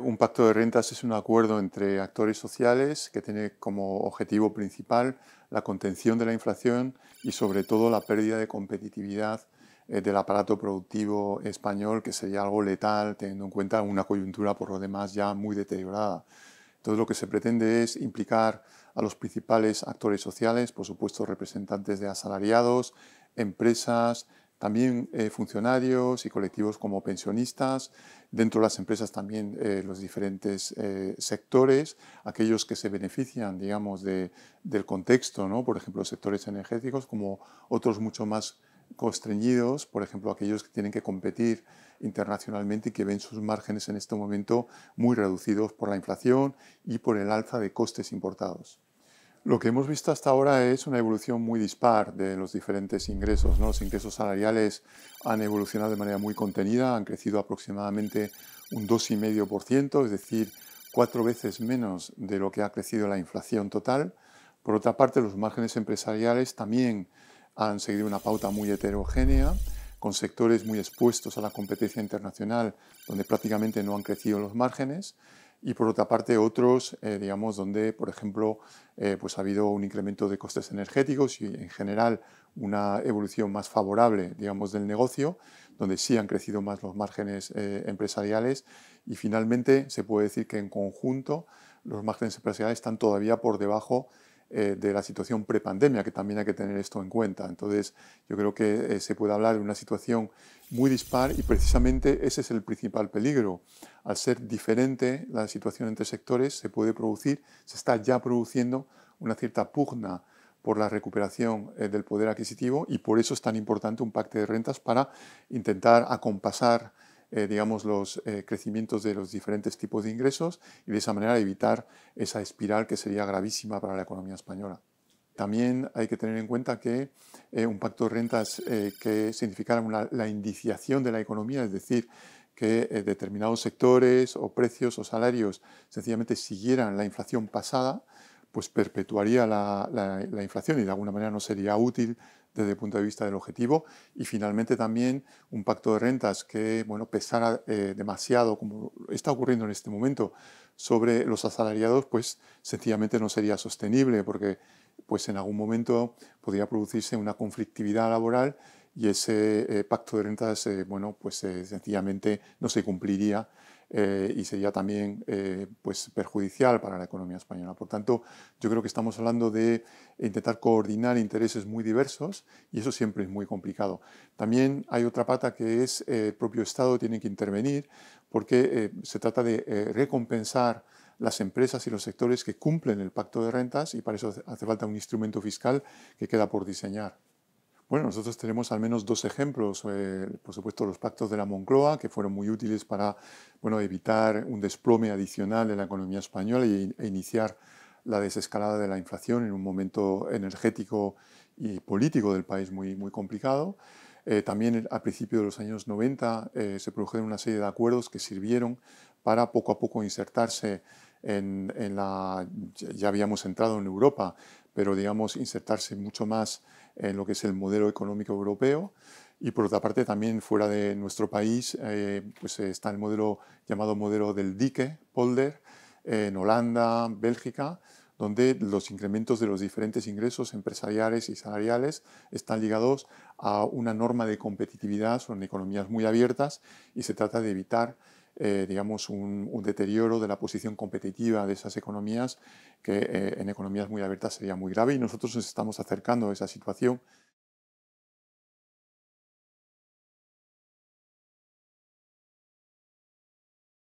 Un pacto de rentas es un acuerdo entre actores sociales que tiene como objetivo principal la contención de la inflación y sobre todo la pérdida de competitividad eh, del aparato productivo español, que sería algo letal teniendo en cuenta una coyuntura por lo demás ya muy deteriorada. Entonces lo que se pretende es implicar a los principales actores sociales, por supuesto representantes de asalariados, empresas, también eh, funcionarios y colectivos como pensionistas, dentro de las empresas también eh, los diferentes eh, sectores, aquellos que se benefician, digamos, del contexto, ¿no? por ejemplo, los sectores energéticos, como otros mucho más constreñidos, por ejemplo, aquellos que tienen que competir internacionalmente y que ven sus márgenes en este momento muy reducidos por la inflación y por el alza de costes importados. Lo que hemos visto hasta ahora es una evolución muy dispar de los diferentes ingresos. Los ingresos salariales han evolucionado de manera muy contenida, han crecido aproximadamente un 2,5%, es decir, cuatro veces menos de lo que ha crecido la inflación total. Por otra parte, los márgenes empresariales también han seguido una pauta muy heterogénea, con sectores muy expuestos a la competencia internacional, donde prácticamente no han crecido los márgenes y por otra parte otros, eh, digamos, donde, por ejemplo, eh, pues ha habido un incremento de costes energéticos y en general una evolución más favorable, digamos, del negocio, donde sí han crecido más los márgenes eh, empresariales y finalmente se puede decir que en conjunto los márgenes empresariales están todavía por debajo eh, de la situación prepandemia, que también hay que tener esto en cuenta. Entonces, yo creo que eh, se puede hablar de una situación muy dispar y precisamente ese es el principal peligro. Al ser diferente la situación entre sectores, se puede producir, se está ya produciendo una cierta pugna por la recuperación eh, del poder adquisitivo y por eso es tan importante un pacto de rentas para intentar acompasar eh, digamos, los eh, crecimientos de los diferentes tipos de ingresos y de esa manera evitar esa espiral que sería gravísima para la economía española. También hay que tener en cuenta que eh, un pacto de rentas que significara la indiciación de la economía, es decir, que determinados sectores o precios o salarios sencillamente siguieran la inflación pasada, pues perpetuaría la inflación y de alguna manera no sería útil desde el punto de vista del objetivo y finalmente también un pacto de rentas que bueno, pesara eh, demasiado, como está ocurriendo en este momento, sobre los asalariados, pues sencillamente no sería sostenible porque pues en algún momento podría producirse una conflictividad laboral y ese eh, pacto de rentas eh, bueno, pues, sencillamente no se cumpliría eh, y sería también eh, pues, perjudicial para la economía española. Por tanto, yo creo que estamos hablando de intentar coordinar intereses muy diversos y eso siempre es muy complicado. También hay otra pata que es el eh, propio Estado tiene que intervenir porque se trata de recompensar las empresas y los sectores que cumplen el pacto de rentas y para eso hace falta un instrumento fiscal que queda por diseñar. Bueno, nosotros tenemos al menos dos ejemplos. Eh, por supuesto, los pactos de la Moncloa, que fueron muy útiles para evitar un desplome adicional de la economía española e, iniciar la desescalada de la inflación en un momento energético y político del país muy, muy complicado. Eh, también a principios de los años 90 eh, se produjeron una serie de acuerdos que sirvieron para poco a poco insertarse en, en la... Ya habíamos entrado en Europa pero digamos insertarse mucho más en lo que es el modelo económico europeo. Y por otra parte, también fuera de nuestro país, eh, pues eh, está el modelo llamado modelo del dique, Polder, en Holanda, Bélgica, donde los incrementos de los diferentes ingresos empresariales y salariales están ligados a una norma de competitividad, son economías muy abiertas y se trata de evitar eh, digamos, un, deterioro de la posición competitiva de esas economías, que eh, en economías muy abiertas sería muy grave y nosotros nos estamos acercando a esa situación.